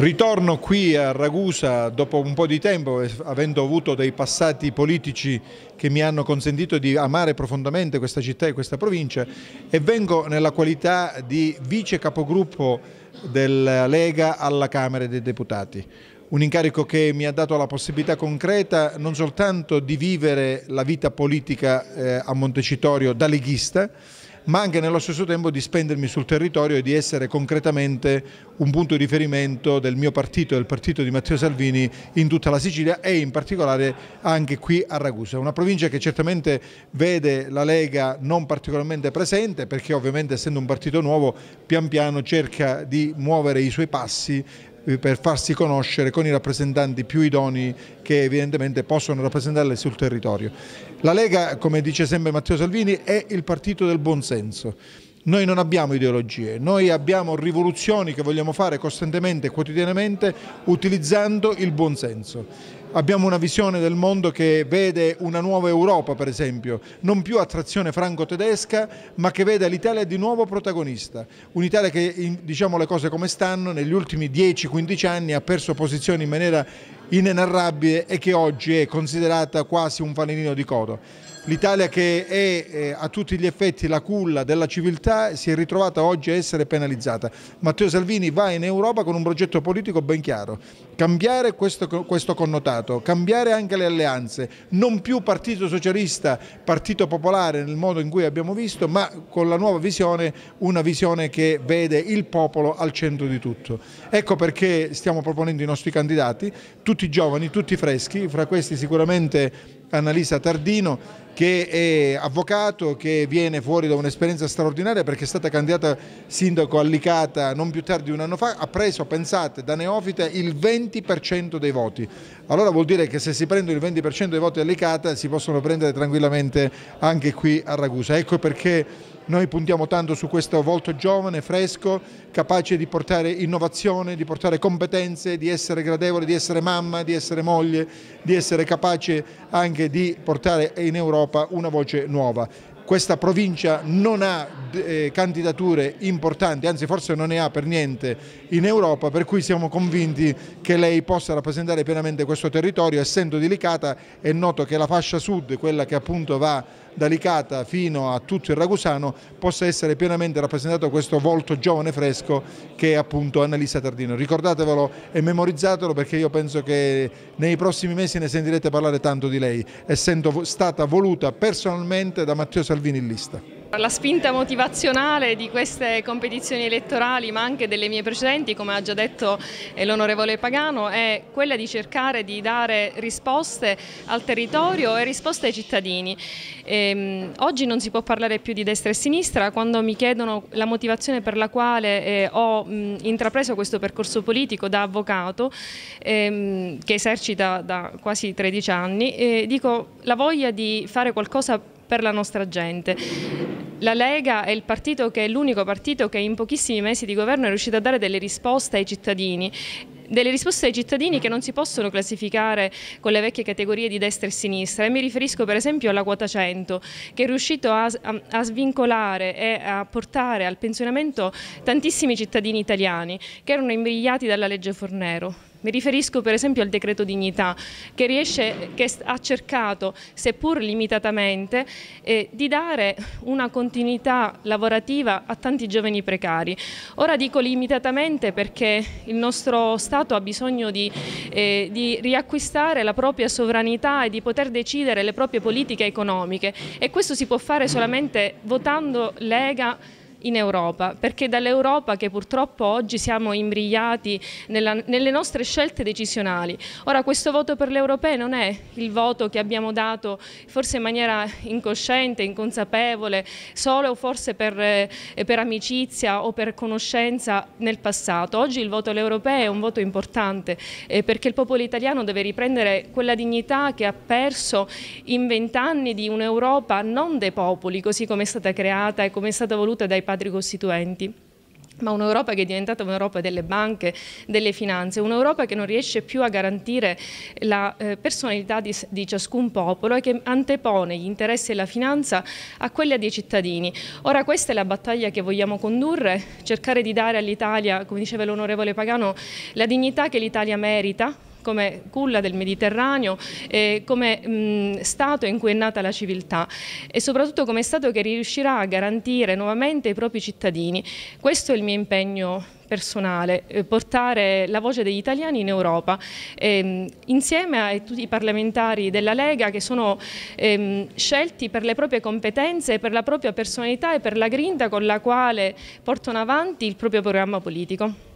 Ritorno qui a Ragusa dopo un po' di tempo, eh, avendo avuto dei passati politici che mi hanno consentito di amare profondamente questa città e questa provincia e vengo nella qualità di vice capogruppo della Lega alla Camera dei Deputati. Un incarico che mi ha dato la possibilità concreta non soltanto di vivere la vita politica eh, a Montecitorio da leghista, ma anche nello stesso tempo di spendermi sul territorio e di essere concretamente un punto di riferimento del mio partito, del partito di Matteo Salvini in tutta la Sicilia e in particolare anche qui a Ragusa, una provincia che certamente vede la Lega non particolarmente presente perché ovviamente essendo un partito nuovo pian piano cerca di muovere i suoi passi eh, per farsi conoscere con i rappresentanti più idoni che evidentemente possono rappresentarle sul territorio. La Lega, come dice sempre Matteo Salvini, è il partito del buonsenso. Noi non abbiamo ideologie, noi abbiamo rivoluzioni che vogliamo fare costantemente e quotidianamente utilizzando il buonsenso Abbiamo una visione del mondo che vede una nuova Europa, per esempio, non più attrazione franco-tedesca, ma che vede l'Italia di nuovo protagonista. Un'Italia che, diciamo le cose come stanno, negli ultimi 10-15 anni ha perso posizioni in maniera inenarrabile e che oggi è considerata quasi un fanalino di coda. L'Italia che è eh, a tutti gli effetti la culla della civiltà si è ritrovata oggi a essere penalizzata. Matteo Salvini va in Europa con un progetto politico ben chiaro, cambiare questo, questo connotato, cambiare anche le alleanze, non più partito socialista, partito popolare nel modo in cui abbiamo visto, ma con la nuova visione, una visione che vede il popolo al centro di tutto. Ecco perché stiamo proponendo i nostri candidati, tutti tutti giovani, tutti freschi, fra questi sicuramente Annalisa Tardino che è avvocato, che viene fuori da un'esperienza straordinaria perché è stata candidata sindaco allicata non più tardi di un anno fa, ha preso, pensate, da neofita il 20% dei voti. Allora vuol dire che se si prendono il 20% dei voti allicata si possono prendere tranquillamente anche qui a Ragusa. Ecco perché noi puntiamo tanto su questo volto giovane, fresco, capace di portare innovazione, di portare competenze, di essere gradevole, di essere mamma, di essere moglie, di essere capace anche di portare in Europa una voce nuova questa provincia non ha eh, candidature importanti, anzi forse non ne ha per niente in Europa, per cui siamo convinti che lei possa rappresentare pienamente questo territorio, essendo di Licata è noto che la fascia sud, quella che appunto va da Licata fino a tutto il Ragusano, possa essere pienamente rappresentato questo volto giovane fresco che è appunto Annalisa Tardino. Ricordatevelo e memorizzatelo perché io penso che nei prossimi mesi ne sentirete parlare tanto di lei, essendo stata voluta personalmente da Matteo Salvini salvinillista. La spinta motivazionale di queste competizioni elettorali ma anche delle mie precedenti, come ha già detto eh, l'onorevole Pagano, è quella di cercare di dare risposte al territorio e risposte ai cittadini. E, ehm, oggi non si può parlare più di destra e sinistra, quando mi chiedono la motivazione per la quale eh, ho mh, intrapreso questo percorso politico da avvocato, ehm, che esercita da quasi 13 anni, eh, dico la voglia di fare qualcosa per per la nostra gente. La Lega è l'unico partito, partito che in pochissimi mesi di governo è riuscito a dare delle risposte ai cittadini delle risposte ai cittadini che non si possono classificare con le vecchie categorie di destra e sinistra e mi riferisco per esempio alla quota 100 che è riuscito a, a, a, svincolare e a portare al pensionamento tantissimi cittadini italiani che erano imbrigliati dalla legge Fornero. Mi riferisco per esempio al decreto dignità che, riesce, che ha cercato, seppur limitatamente, eh, di dare una continuità lavorativa a tanti giovani precari. Ora dico limitatamente perché il nostro Stato ha bisogno di, eh, di riacquistare la propria sovranità e di poter decidere le proprie politiche economiche e questo si può fare solamente votando Lega in Europa, perché è dall'Europa che purtroppo oggi siamo imbrigliati nella, nelle nostre scelte decisionali. Ora questo voto per le europee non è il voto che abbiamo dato forse in maniera incosciente, inconsapevole, solo forse per, eh, per amicizia o per conoscenza nel passato. Oggi il voto alle europee è un voto importante eh, perché il popolo italiano deve riprendere quella dignità che ha perso in vent'anni di un'Europa non dei popoli, così come è stata creata e come è stata voluta dai popoli padri costituenti ma un'Europa che è diventata un'Europa delle banche, delle finanze, un'Europa che non riesce più a garantire la eh, personalità di, di, ciascun popolo e che antepone gli interessi della finanza a quelli dei cittadini. Ora questa è la battaglia che vogliamo condurre, cercare di dare all'Italia, come diceva l'onorevole Pagano, la dignità che l'Italia merita, come culla del Mediterraneo, eh, come mh, Stato in cui è nata la civiltà e soprattutto come Stato che riuscirà a garantire nuovamente i propri cittadini. Questo è il mio impegno personale, eh, portare la voce degli italiani in Europa, ehm, insieme a tutti i parlamentari della Lega che sono ehm, scelti per le proprie competenze, per la propria personalità e per la grinta con la quale portano avanti il proprio programma politico.